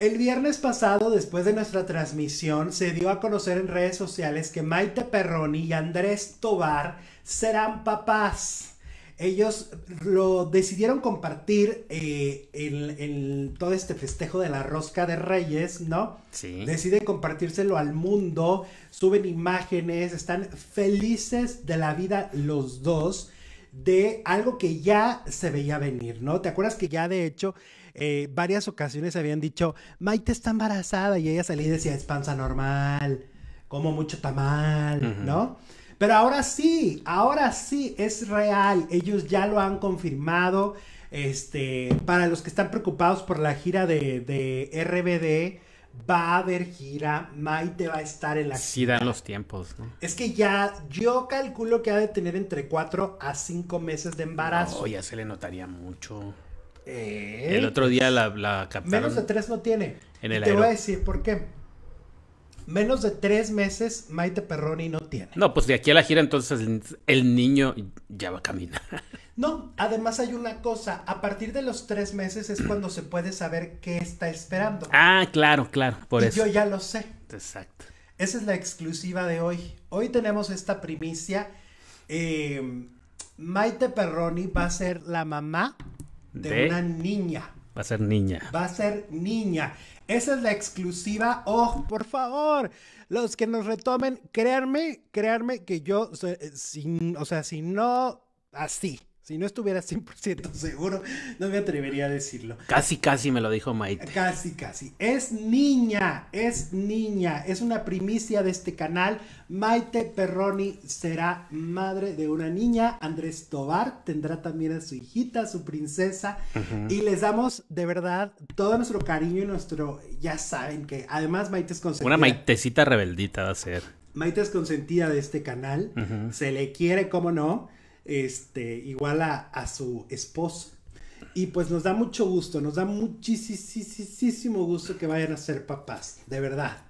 El viernes pasado, después de nuestra transmisión, se dio a conocer en redes sociales que Maite Perroni y Andrés Tobar serán papás. Ellos lo decidieron compartir eh, en, en, todo este festejo de la rosca de Reyes, ¿no? Sí. Deciden compartírselo al mundo, suben imágenes, están felices de la vida los dos de algo que ya se veía venir, ¿no? ¿Te acuerdas que ya de hecho eh, varias ocasiones habían dicho, Maite está embarazada y ella salía y decía, es panza normal, como mucho tamal, ¿no? Pero ahora sí, ahora sí es real, ellos ya lo han confirmado. Este, para los que están preocupados por la gira de, de RBD, va a haber gira, Maite va a estar en la gira. Sí, dan los tiempos. ¿no? Es que ya, yo calculo que ha de tener entre 4 a cinco meses de embarazo. Oh, ya se le notaría mucho. Eh, el otro día la, la Menos de tres no tiene. En el te voy a decir por qué. Menos de tres meses Maite Perroni no tiene. No, pues de aquí a la gira entonces el niño ya va a caminar. No, además hay una cosa, a partir de los tres meses es cuando se puede saber qué está esperando. Ah, claro, claro, por eso. Yo ya lo sé. Exacto. Esa es la exclusiva de hoy. Hoy tenemos esta primicia. Eh, Maite Perroni va a ser la mamá de, una niña. Va a ser niña. Va a ser niña. Esa es la exclusiva. Oh, por favor, los que nos retomen, créanme, créanme que yo, eh, sin, o sea, si no, así. Si no estuviera 100% seguro, no me atrevería a decirlo. Casi, casi me lo dijo Maite. Casi, casi. Es niña, es niña. Es una primicia de este canal. Maite Perroni será madre de una niña. Andrés Tobar tendrá también a su hijita, su princesa. Y les damos de verdad todo nuestro cariño y nuestro. Ya saben que además Maite es consentida. Una Maitecita rebeldita va a ser. Maite es consentida de este canal. Se le quiere, como no este, igual a, su esposo Y pues nos da mucho gusto, nos da muchísimo gusto que vayan a ser papás, de verdad.